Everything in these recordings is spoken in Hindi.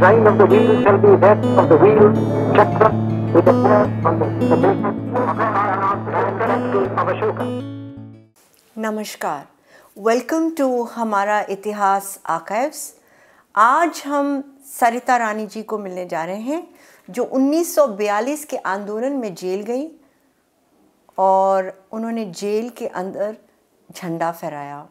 design of the wheel shall be that of the wheel chakra with a point on the base. of Ashoka. नमस्कार वेलकम टू हमारा इतिहास आकाइव्स आज हम सरिता रानी जी को मिलने जा रहे हैं जो 1942 के आंदोलन में जेल गई और उन्होंने जेल के अंदर झंडा फहराया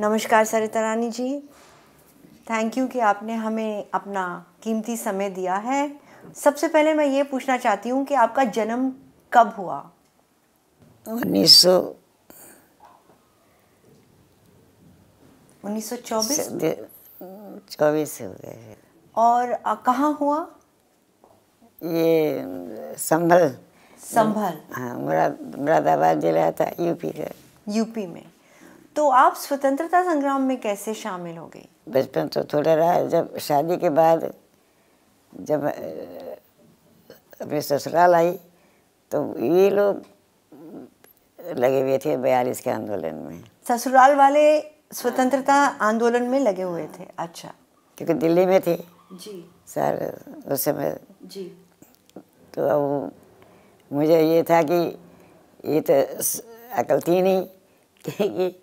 नमस्कार सरिता रानी जी थैंक यू कि आपने हमें अपना कीमती समय दिया है सबसे पहले मैं ये पूछना चाहती हूँ कि आपका जन्म कब हुआ उन्नीस सौ उन्नीस सौ चौबीस चौबीस और कहाँ हुआ ये संभल संभल हाँ मुरादाबाद जिला था यूपी का यूपी में तो आप स्वतंत्रता संग्राम में कैसे शामिल हो गई बचपन तो थोड़ा रहा जब शादी के बाद जब अपने ससुराल आई तो ये लोग लगे हुए थे बयालीस के आंदोलन में ससुराल वाले स्वतंत्रता आंदोलन में लगे हुए थे अच्छा क्योंकि दिल्ली में थे जी सर उस समय जी तो अब मुझे ये था कि ये तो अकल थी नहीं कि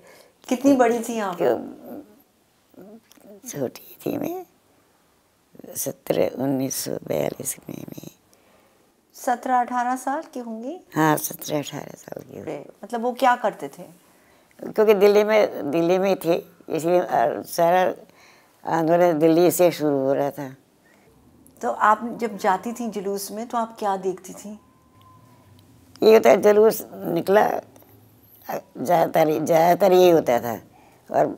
कितनी बड़ी थी आप छोटी थी मैं सत्रह उन्नीस सौ बयालीस में मैं सत्रह अठारह साल की होंगी हाँ सत्रह अठारह साल की मतलब वो क्या करते थे क्योंकि दिल्ली में दिल्ली में थे इसलिए सारा आंदोलन दिल्ली से शुरू हो रहा था तो आप जब जाती थी जुलूस में तो आप क्या देखती थी ये होता तो जुलूस निकला ज़्यादातर ज़्यादातर यही होता था और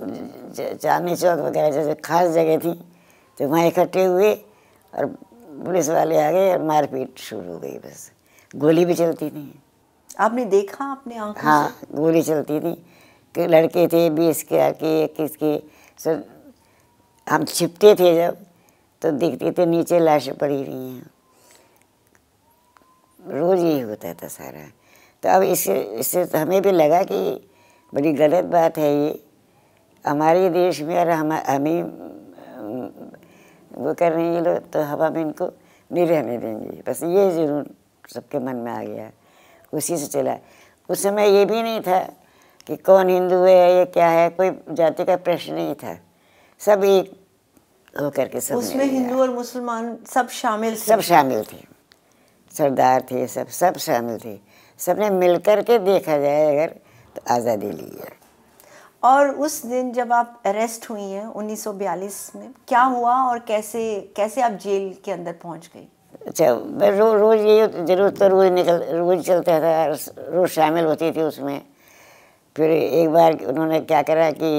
चांदनी चौक वगैरह जैसे खास जगह थी तो वहाँ इकट्ठे हुए और पुलिस वाले आ गए और मारपीट शुरू हो गई बस गोली भी चलती थी आपने देखा आपने आँखों हाँ से? गोली चलती थी कि लड़के थे बीस के आके इक्कीस के सर हम छिपते थे जब तो दिखते थे नीचे लाशें पड़ी हुई हैं रोज़ यही होता था सारा तो अब इससे इससे तो हमें भी लगा कि बड़ी गलत बात है ये हमारे देश में और हम हमें वो कर रहे हैं ये लोग तो हम हम इनको नहीं रहने देंगे बस ये ज़रूर सबके मन में आ गया उसी से चला उस समय ये भी नहीं था कि कौन हिंदू है ये क्या है कोई जाति का प्रश्न नहीं था सब एक होकर के सब उसमें हिंदू और मुसलमान सब शामिल थे सब शामिल थे सरदार थे सब सब शामिल थे सबने मिलकर के देखा जाए अगर तो आज़ादी ली है और उस दिन जब आप अरेस्ट हुई हैं 1942 में क्या हुआ और कैसे कैसे आप जेल के अंदर पहुंच गई अच्छा मैं रो, रोज़ ये जरूर तो रोज़ निकल रोज़ चलता था रोज़ शामिल होती थी उसमें फिर एक बार उन्होंने क्या करा कि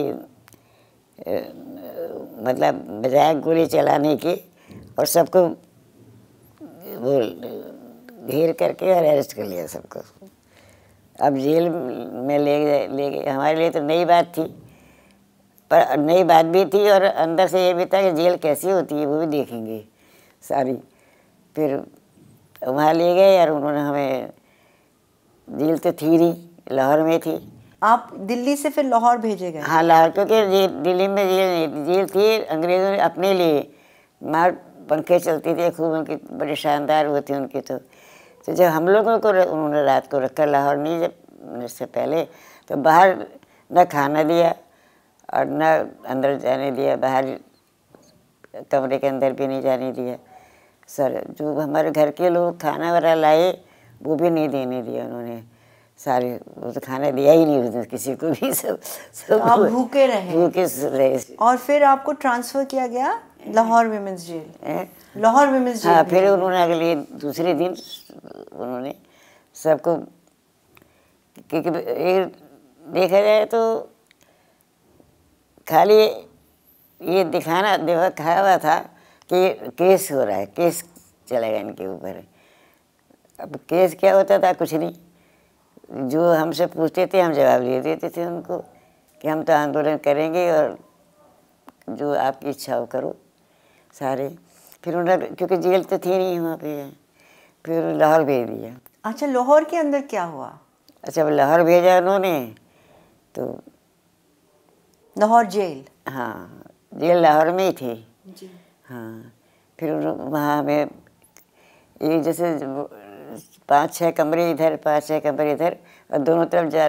मतलब बजाय गोली चलाने की और सबको वो घेर करके और अरेस्ट कर लिया सबको अब जेल में ले गए ले गए हमारे लिए तो नई बात थी पर नई बात भी थी और अंदर से ये भी था कि जेल कैसी होती है वो भी देखेंगे सारी फिर वहाँ ले गए और उन्होंने हमें जेल तो थी नहीं लाहौर में थी आप दिल्ली से फिर लाहौर भेजे गए हाँ लाहौर क्योंकि दिल्ली में जेल नहीं जेल थी अंग्रेज़ों ने अपने लिए मार पंखे चलते थे खूब उनके बड़े शानदार होते उनके तो तो जब हम लोगों को उन्होंने रात को रखा लाहौर में जब से पहले तो बाहर न खाना दिया और न अंदर जाने दिया बाहर कमरे के अंदर भी नहीं जाने दिया सर जो हमारे घर के लोग खाना वगैरह लाए वो भी नहीं देने दिया उन्होंने सारे वो तो खाना दिया ही नहीं उसने किसी को भी सब सब तो आप भूखे रहे भूखे रहे और फिर आपको ट्रांसफ़र किया गया Lahore women's jail Lahore miss हाँ फिर उन्होंने अगले दूसरे दिन उन्होंने सबको क्योंकि एक देखा जाए तो खाली ये दिखाना खाया हुआ था कि केस हो रहा है केस चलेगा इनके ऊपर अब केस क्या होता था कुछ नहीं जो हमसे पूछते थे हम जवाब दे देते थे उनको कि हम तो आंदोलन करेंगे और जो आपकी इच्छा हो करो सारे फिर उन्होंने क्योंकि जेल तो थी नहीं वहाँ पे फिर लाहौर भेज दिया अच्छा लाहौर के अंदर क्या हुआ अच्छा वो लाहौर भेजा उन्होंने तो लाहौर जेल हाँ जेल लाहौर में ही थी हाँ फिर वहाँ हमें ये जैसे पाँच छः कमरे इधर पाँच छः कमरे इधर और दोनों तरफ जा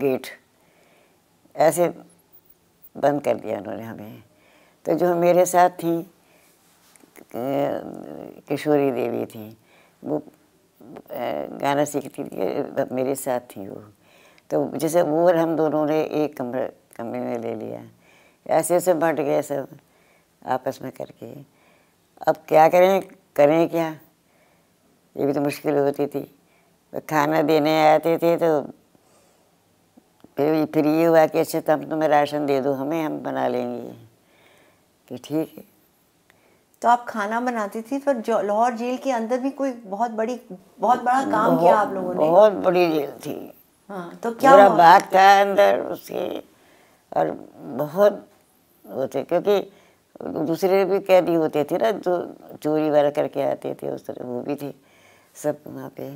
गेट ऐसे बंद कर दिया उन्होंने हमें तो जो मेरे साथ थी किशोरी देवी थी वो गाना सीखती थी मेरे साथ थी वो तो जैसे वो और हम दोनों ने एक कमरे कमरे में ले लिया ऐसे ऐसे बट गए सब आपस में करके अब क्या करें करें क्या ये भी तो मुश्किल होती थी तो खाना देने आते थे तो फिर फिर ये हुआ कि अच्छा तब तुम्हें तो राशन दे दो हमें हम बना लेंगे कि ठीक है तो आप खाना बनाती थी पर तो लाहौर जेल के अंदर भी कोई बहुत बड़ी बहुत बड़ा काम बहुत, किया आप लोगों ने बहुत बड़ी जेल थी हाँ तो क्या मेरा बाग था अंदर उसके और बहुत वो थे क्योंकि दूसरे भी कैदी होते थे ना जो चोरी वगैरह करके आते थे उस तरह वो भी थे सब वहाँ पे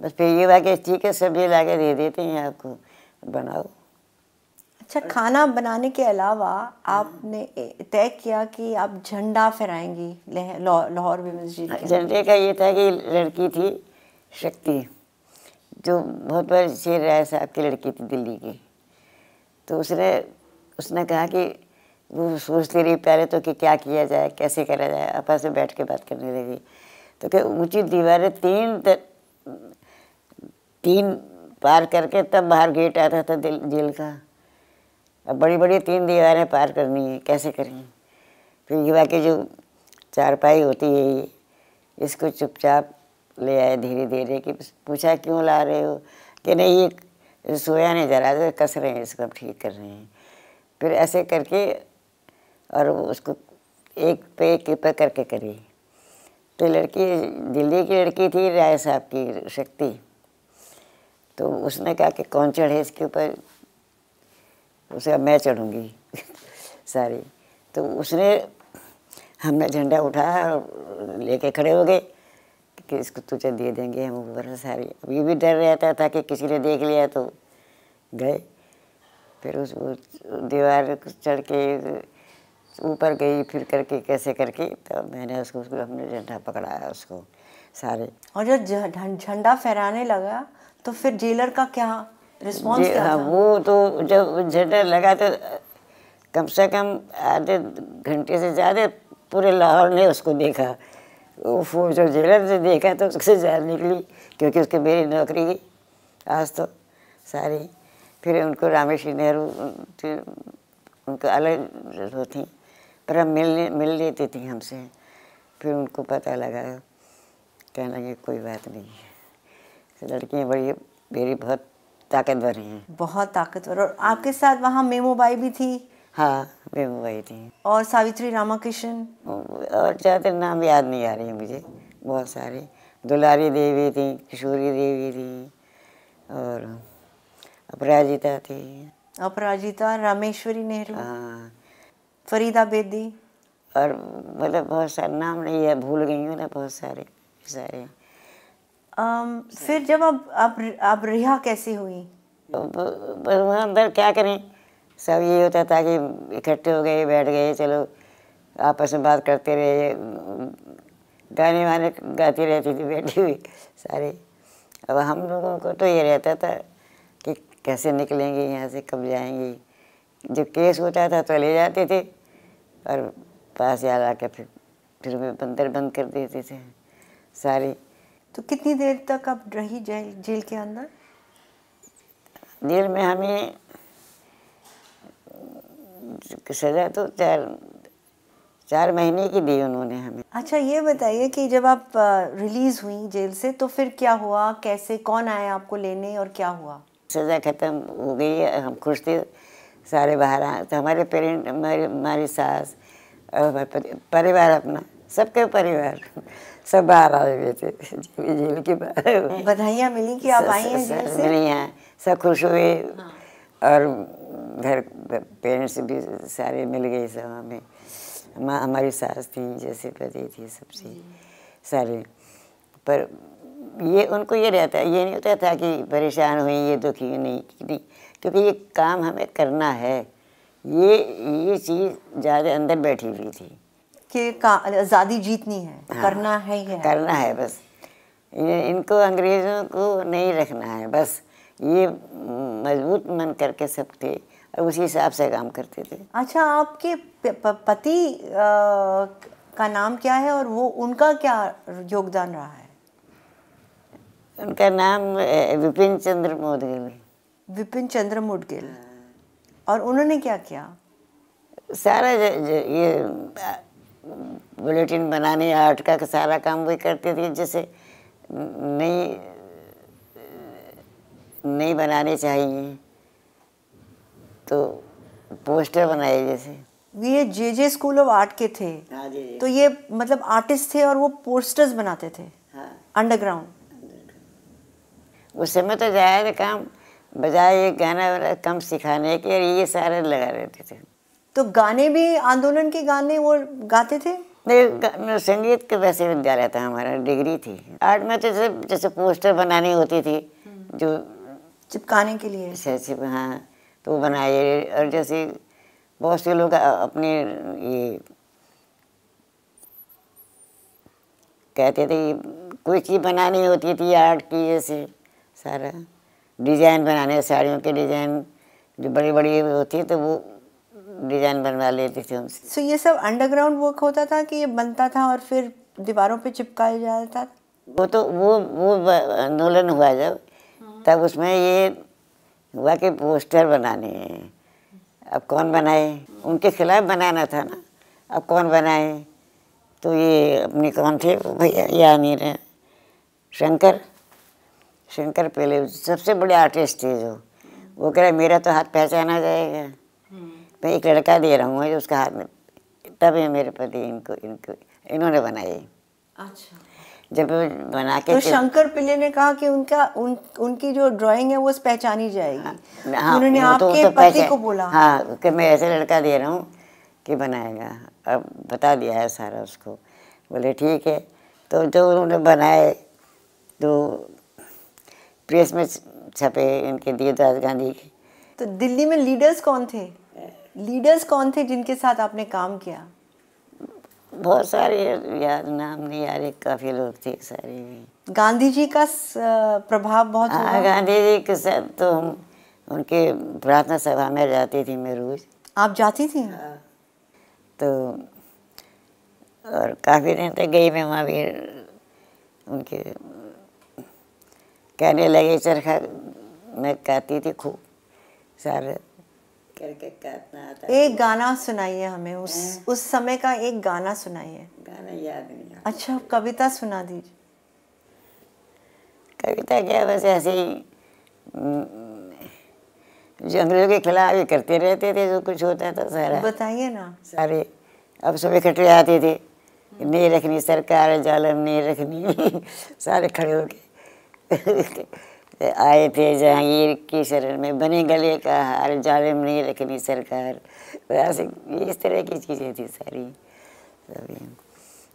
बस फिर ये बात ठीक है सब ये ला दे देते हैं आपको बनाओ अच्छा खाना बनाने के अलावा आपने तय किया कि आप झंडा फहराएंगी लाहौर विमेंस जी झंडे का ये था कि लड़की थी शक्ति जो बहुत बार शेर राय साहब की लड़की थी दिल्ली की तो उसने उसने कहा कि वो सोचती रही पहले तो कि क्या किया जाए कैसे करा जाए आपस में बैठ के बात करने लगी तो क्या ऊँची दीवारें तीन तर, तीन पार करके तब बाहर गेट आता था जेल का अब बड़ी बड़ी तीन दीवारें पार करनी है कैसे करें फिर युवा की जो चारपाई होती है ये इसको चुपचाप ले आए धीरे धीरे कि पूछा क्यों ला रहे हो कि नहीं ये सोया नहीं जा रहा कस रहे हैं इसको अब ठीक कर रहे हैं फिर ऐसे करके और उसको एक पे एक पे करके करी तो लड़की दिल्ली की लड़की थी राय साहब की शक्ति तो उसने कहा कि कौन चढ़े इसके ऊपर उसे अब मैं चढ़ूँगी सारी तो उसने हमने झंडा उठाया और लेके खड़े हो गए कि इसको तुझे दे देंगे हम वगैरह सारी अब ये भी डर रहता था कि किसी ने देख लिया तो गए फिर उस दीवार चढ़ के ऊपर गई फिर करके कैसे करके तो मैंने उसको उसको हमने झंडा पकड़ाया उसको सारे और जब झंडा फहराने लगा तो फिर जेलर का क्या रिस्पॉन्स हाँ वो तो जब झंडा लगा तो कम से कम आधे घंटे से ज़्यादा पूरे लाहौर ने उसको देखा वो जो जेलर से देखा तो उससे जान निकली क्योंकि उसकी मेरी नौकरी आज तो सारी फिर उनको रामेश्वरी नेहरू उनको अलग वो थी पर हम मिल मिल लेती थी हमसे फिर उनको पता लगा कहने लगे कोई बात नहीं है लड़कियाँ बड़ी मेरी बहुत ताकतवर हैं बहुत ताकतवर और आपके साथ वहाँ मेमो बाई भी थी हाँ मेमो बाई थी और सावित्री रामाकृष्ण और ज़्यादा नाम याद नहीं आ रही है मुझे बहुत सारे दुलारी देवी थी किशोरी देवी थी और अपराजिता थी अपराजिता रामेश्वरी नेहरू हाँ फरीदा बेदी और मतलब बहुत सारे नाम नहीं है भूल गई हूँ ना बहुत सारे सारे फिर जब आप आप आप रिहा कैसे हुई अंदर क्या करें सब ये होता था कि इकट्ठे हो गए बैठ गए चलो आपस में बात करते रहे गाने वाने गाती रहती थी बैठी हुई सारे अब हम लोगों को तो ये रहता था कि कैसे निकलेंगे यहाँ से कब जाएंगे जो केस होता था तो ले जाते थे और पास यार आके फिर फिर वे बंदर बंद कर देते थे सारी तो कितनी देर तक आप रही जेल जेल के अंदर जेल में हमें सजा तो चार चार महीने की दी उन्होंने हमें अच्छा ये बताइए कि जब आप रिलीज हुई जेल से तो फिर क्या हुआ कैसे कौन आया आपको लेने और क्या हुआ सजा खत्म हो गई हम खुश थे सारे बाहर आए तो हमारे पेरेंट हमारे हमारी सास परिवार अपना सबके परिवार सब बाहर आए हुए थे झील के बधाइयाँ मिली कि आप आई हैं मिली हैं सब खुश हुए हाँ। और घर पेरेंट्स भी सारे मिल गए सब हमें माँ हमारी सास थी जैसे पति थी सबसे सारे पर ये उनको ये रहता है ये नहीं होता था कि परेशान हुई ये दुखी नहीं नहीं क्योंकि ये काम हमें करना है ये ये चीज़ ज़्यादा अंदर बैठी हुई थी के आज़ादी जीतनी है हाँ, करना है ही है करना है बस इनको अंग्रेज़ों को नहीं रखना है बस ये मजबूत मन करके सब थे और उसी हिसाब से काम करते थे अच्छा आपके पति का नाम क्या है और वो उनका क्या योगदान रहा है उनका नाम विपिन चंद्र मोदगिल विपिन चंद्र मुडगिल और उन्होंने क्या किया सारा ये बुलेटिन बनाने आर्ट का सारा काम वही करते थे जैसे नहीं नहीं बनाने चाहिए तो पोस्टर बनाए जैसे ये J J school of art के थे हाँ, तो ये मतलब आर्टिस्ट थे और वो पोस्टर्स बनाते थे हाँ। अंडरग्राउंड उस समय तो ज़्यादा काम बजाय ये गाना कम सिखाने के और ये सारे लगा रहते थे तो गाने भी आंदोलन के गाने वो गाते थे नहीं संगीत के वैसे विद्यालय था हमारा डिग्री थी आर्ट में तो जैसे जैसे पोस्टर बनानी होती थी हम्म। जो चिपकाने के लिए जैसे हाँ तो बनाए और जैसे बहुत से लोग अपने ये कहते थे कोई चीज़ बनानी होती थी आर्ट की जैसे सारा डिज़ाइन बनाने साड़ियों के डिज़ाइन जो बड़ी बड़ी होती है तो वो डिजाइन बनवा लेती थी उनसे सो ये सब अंडरग्राउंड वर्क होता था कि ये बनता था और फिर दीवारों पे चिपकाया जाता था वो तो वो वो आंदोलन हुआ जब तब उसमें ये हुआ कि पोस्टर बनाने हैं अब कौन बनाए उनके खिलाफ बनाना था ना अब कौन बनाए तो ये अपने कौन थे भैया या नहीं रहे शंकर शंकर पहले सबसे बड़े आर्टिस्ट थे जो वो कह रहे मेरा तो हाथ पहचाना जाएगा तो एक लड़का दे रहा हूँ उसका हाथ में तब है मेरे पति इनको इनको इन्होंने बनाई अच्छा जब बना के तो शंकर पिल्ले ने कहा कि उनका उन उनकी जो ड्राइंग है वो पहचानी जाएगी हाँ, हाँ उन्होंने तो- आपके तो पति को बोला हाँ कि मैं ऐसे लड़का दे रहा हूँ कि बनाएगा अब बता दिया है सारा उसको बोले ठीक है तो जो उन्होंने बनाए तो प्रेस में छपे इनके दास गांधी के तो दिल्ली में लीडर्स कौन थे लीडर्स कौन थे जिनके साथ आपने काम किया बहुत सारे यार नाम नहीं यार एक काफ़ी लोग थे सारे गांधी जी का प्रभाव बहुत हाँ गांधी जी के साथ तो हम उनके प्रार्थना सभा में जाती थी मैं रोज़ आप जाती थी हाँ। तो और काफ़ी दिन तक गई मैं वहाँ भी उनके कहने लगे चरखा मैं कहती थी खूब सारे करके करना आता एक गाना सुनाइए हमें उस है? उस समय का एक गाना सुनाइए गाना याद नहीं अच्छा कविता सुना दीजिए कविता क्या बस ऐसे ही जंगलों के खिलाफ ही करते रहते थे जो कुछ होता था सारा बताइए ना सारे अब सब इकट्ठे आते थे हम्म। नहीं रखनी सरकार जालम नहीं रखनी सारे खड़े हो गए आए थे जहांगीर की शरण में बने गले का हार जालिम नहीं रखनी सरकार तो इस तरह की चीज़ें थी सारी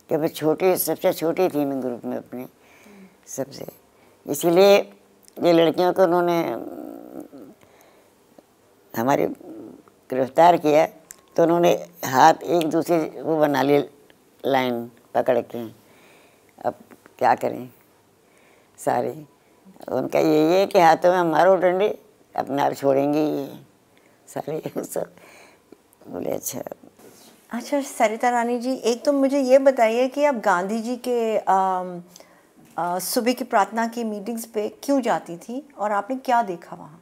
कि मैं छोटी सबसे छोटी थी मैं ग्रुप में अपने सबसे इसीलिए ये लड़कियों को उन्होंने हमारे गिरफ्तार किया तो उन्होंने हाथ एक दूसरे वो बना लिए लाइन पकड़ के अब क्या करें सारे तो उनका यही है कि हाथों में मारो डंडे अपने आप छोड़ेंगे ये सारे सब बोले अच्छा अच्छा सरिता रानी जी एक तो मुझे ये बताइए कि आप गांधी जी के सुबह की प्रार्थना की मीटिंग्स पे क्यों जाती थी और आपने क्या देखा वहाँ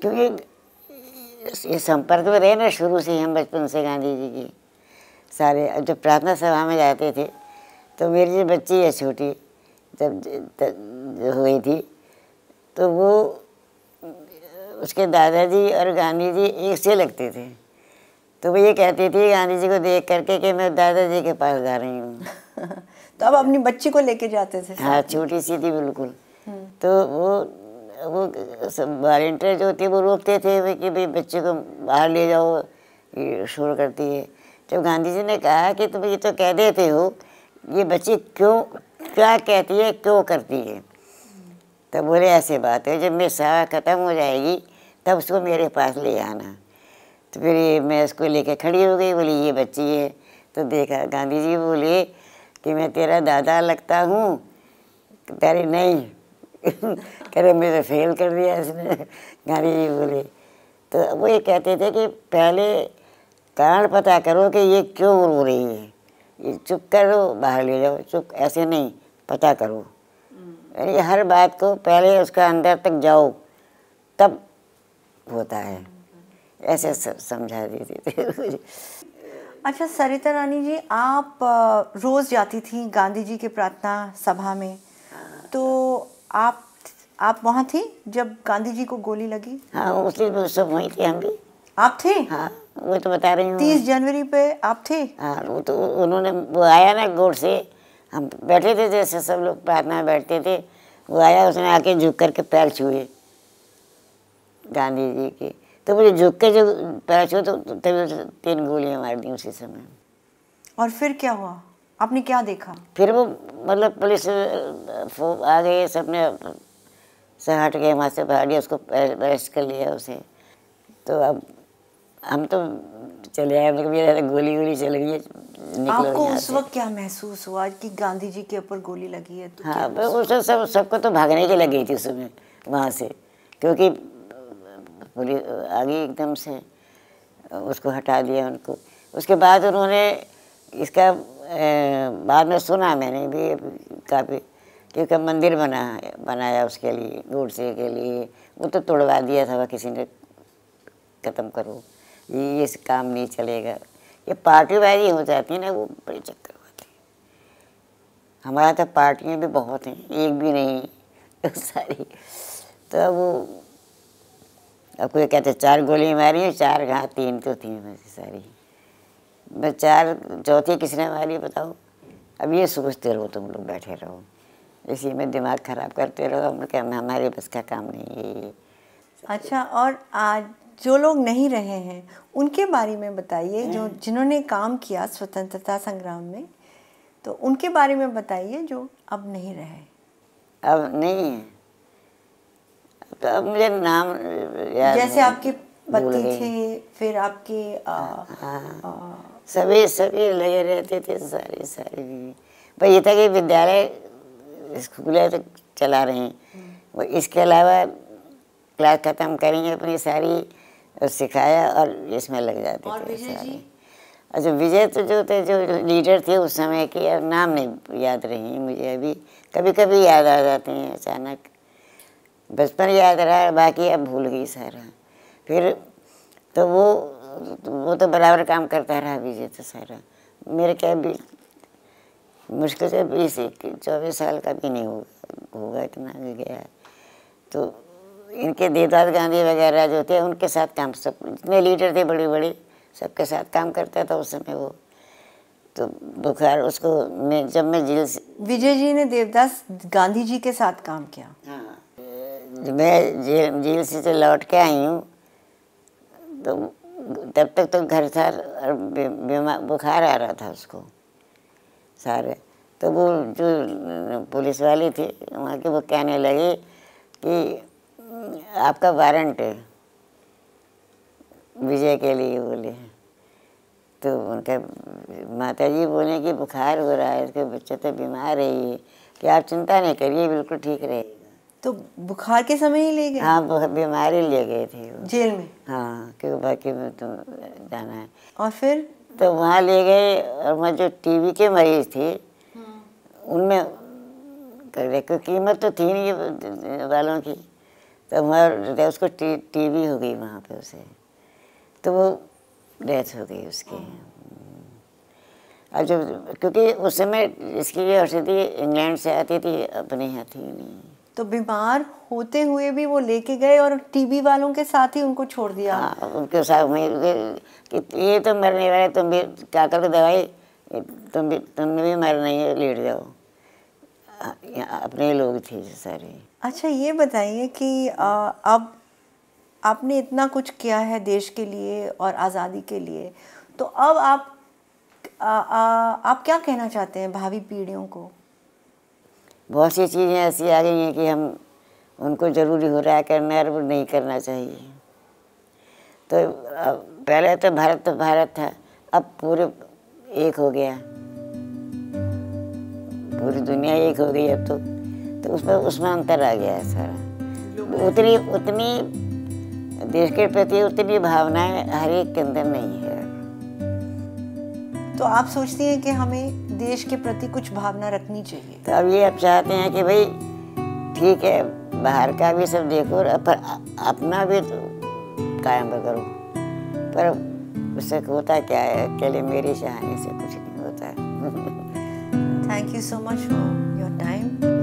क्योंकि ये संपर्क में रहे ना शुरू से हम बचपन से गांधी जी की सारे जब प्रार्थना सभा में जाते थे तो मेरी जो बच्ची है छोटी जब हुई थी तो वो उसके दादाजी और गांधी जी एक से लगते थे तो वो ये कहती थी गांधी जी को देख करके कि मैं दादाजी के पास जा रही हूँ तो अब अपनी बच्ची को लेके जाते थे हाँ छोटी सी थी बिल्कुल हम्म। तो वो वो वॉल्टियर जो थे वो रोकते थे कि भाई बच्चे को बाहर ले जाओ ये शोर करती है जब गांधी जी ने कहा कि तुम ये तो कह देते हो ये बच्ची क्यों क्या कहती है क्यों करती है तो बोले ऐसे बात है जब मेरी सेवा ख़त्म हो जाएगी तब उसको मेरे पास ले आना तो फिर मैं उसको लेके खड़ी हो गई बोली ये बच्ची है तो देखा गांधी जी बोले कि मैं तेरा दादा लगता हूँ तेरे नहीं कह रहे तो फेल कर दिया इसने गांधी जी बोले तो वो ये कहते थे कि पहले कारण पता करो कि ये क्यों रो रही है ये चुप करो बाहर ले जाओ चुप ऐसे नहीं पता करो यानी हर बात को पहले उसके अंदर तक जाओ तब होता है ऐसे समझा देती थी अच्छा सरिता रानी जी आप रोज़ जाती थी गांधी जी के प्रार्थना सभा में हाँ। तो आप आप वहाँ थी जब गांधी जी को गोली लगी हाँ उस दिन उस सब वहीं थे हम भी आप थे हाँ वो तो बता रही हूँ तीस जनवरी पे आप थे हाँ वो तो उन्होंने वो आया ना गोड से हम बैठे थे जैसे सब लोग प्रार्थना में बैठते थे वो आया उसने आके झुक करके पैर छुए गांधी जी के तो मुझे झुक के जब पैर छुए तो तभी तीन गोलियाँ मार दी उसी समय और फिर क्या हुआ आपने क्या देखा फिर वो मतलब पुलिस आ गई सबने से हट गए वहाँ से बाहर गया उसको अरेस्ट कर लिया उसे तो अब हम तो चले आए मतलब गोली गोली चल गई आपको उस वक्त क्या महसूस हुआ कि गांधी जी के ऊपर गोली लगी है तो हाँ उस वक्त सब सबको तो भागने की लगी थी उसमें समय वहाँ से क्योंकि पुलिस आ गई एकदम से उसको हटा दिया उनको उसके बाद उन्होंने इसका बाद में सुना मैंने भी काफ़ी क्योंकि मंदिर बना बनाया उसके लिए गोडसे के लिए वो तो तोड़वा दिया था किसी ने ख़त्म करो ये काम नहीं चलेगा ये पार्टी वाली हो जाती है ना वो बड़ी चक्कर होती है हमारे तो पार्टियाँ भी बहुत हैं एक भी नहीं तो सारी तो वो अब कोई कहते चार गोली मारी चार घात तीन तो थी वैसे सारी मैं चार चौथी किसने मारी बताओ अब ये सोचते रहो तुम लोग बैठे रहो इसी में दिमाग खराब करते रहो हम लोग हमारे बस का काम नहीं है अच्छा और आज जो लोग नहीं रहे हैं उनके बारे में बताइए जो हम्म। जिन्होंने काम किया स्वतंत्रता संग्राम में तो उनके बारे में बताइए जो अब नहीं रहे अब नहीं है तो अब मुझे नाम जैसे आपके पति थे फिर आपके हाँ, हाँ। सभी सभी लगे रहते थे सारे सारे पर ये था कि विद्यालय स्कूल तो चला रहे हैं हम्म। इसके अलावा क्लास ख़त्म करेंगे अपनी सारी सिखाया और इसमें लग जाते और थे अच्छा विजय तो जो थे जो लीडर थे उस समय के अब नाम नहीं याद रही मुझे अभी कभी कभी याद आ जाते हैं अचानक बचपन याद रहा बाकी अब भूल गई सारा फिर तो वो वो तो बराबर काम करता रहा विजय तो सारा मेरे क्या भी मुश्किल से बीस चौबीस साल का भी नहीं होगा होगा इतना गया तो इनके देवदास गांधी वगैरह जो थे उनके साथ काम सब जितने लीडर थे बड़े बड़े सबके साथ काम करता था उस समय वो तो बुखार उसको मैं जब मैं जेल से विजय जी ने देवदास गांधी जी के साथ काम किया हाँ जब मैं जेल जेल से तो लौट के आई हूँ तो तब तक तो घर था और बीमार बुखार आ रहा था उसको सारे तो वो जो पुलिस वाले थे वहाँ के वो कहने लगे कि आपका वारंट है विजय के लिए बोले तो उनका माता जी बोले कि बुखार हो रहा है उसके बच्चा तो बीमार है ये कि आप चिंता नहीं करिए बिल्कुल ठीक रहेगा तो बुखार के समय ही ले गए हाँ बीमारी ले गए थे वो जेल में हाँ क्योंकि बाकी में तो जाना है और फिर तो वहाँ ले गए और वहाँ जो टीवी के मरीज थे हम्म। उनमें कर रहे कीमत तो थी नहीं वालों की तो हमारा उसको टी वी हो गई वहाँ पे उसे तो वो डेथ हो गई उसकी अब जब क्योंकि उस समय इसकी ये औषधि इंग्लैंड से आती थी अपने यहाँ थी नहीं तो बीमार होते हुए भी वो लेके गए और टीबी वालों के साथ ही उनको छोड़ दिया हाँ उनके साथ में ये तो मरने वाले तुम भी क्या करो दवाई तुम भी तुमने भी नहीं ही लेट जाओ अपने लोग थे सारे अच्छा ये बताइए कि अब आपने इतना कुछ किया है देश के लिए और आज़ादी के लिए तो अब आप आ, आ, आप क्या कहना चाहते हैं भावी पीढ़ियों को बहुत सी चीज़ें ऐसी आ गई हैं कि हम उनको ज़रूरी हो रहा है करना है वो नहीं करना चाहिए तो पहले तो भारत तो भारत था अब पूरे एक हो गया पूरी दुनिया एक हो गई अब तो तो उसमें उसमें अंतर आ गया है सारा उतनी उतनी देश के प्रति उतनी भावनाएं हर एक के अंदर नहीं है तो आप सोचती हैं कि हमें देश के प्रति कुछ भावना रखनी चाहिए तो अब ये आप चाहते हैं कि भाई ठीक है बाहर का भी सब देखो पर अपना भी तो कायम करो पर उससे होता क्या है अकेले मेरी चाहने से कुछ नहीं होता है thank you so much for your time